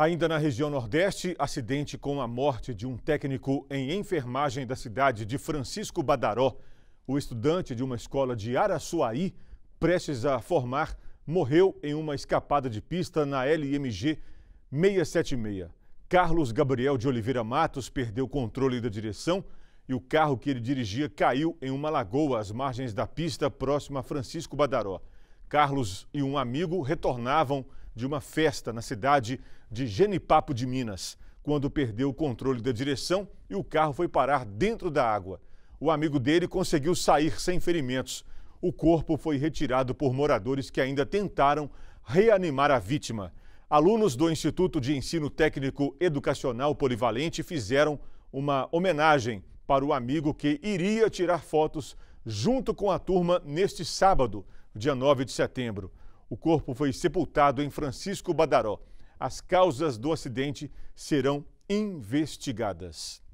Ainda na região Nordeste, acidente com a morte de um técnico em enfermagem da cidade de Francisco Badaró. O estudante de uma escola de Araçuaí, prestes a formar, morreu em uma escapada de pista na LMG 676. Carlos Gabriel de Oliveira Matos perdeu o controle da direção e o carro que ele dirigia caiu em uma lagoa às margens da pista próxima a Francisco Badaró. Carlos e um amigo retornavam de uma festa na cidade de Genipapo de Minas, quando perdeu o controle da direção e o carro foi parar dentro da água. O amigo dele conseguiu sair sem ferimentos. O corpo foi retirado por moradores que ainda tentaram reanimar a vítima. Alunos do Instituto de Ensino Técnico Educacional Polivalente fizeram uma homenagem para o amigo que iria tirar fotos junto com a turma neste sábado, dia 9 de setembro. O corpo foi sepultado em Francisco Badaró. As causas do acidente serão investigadas.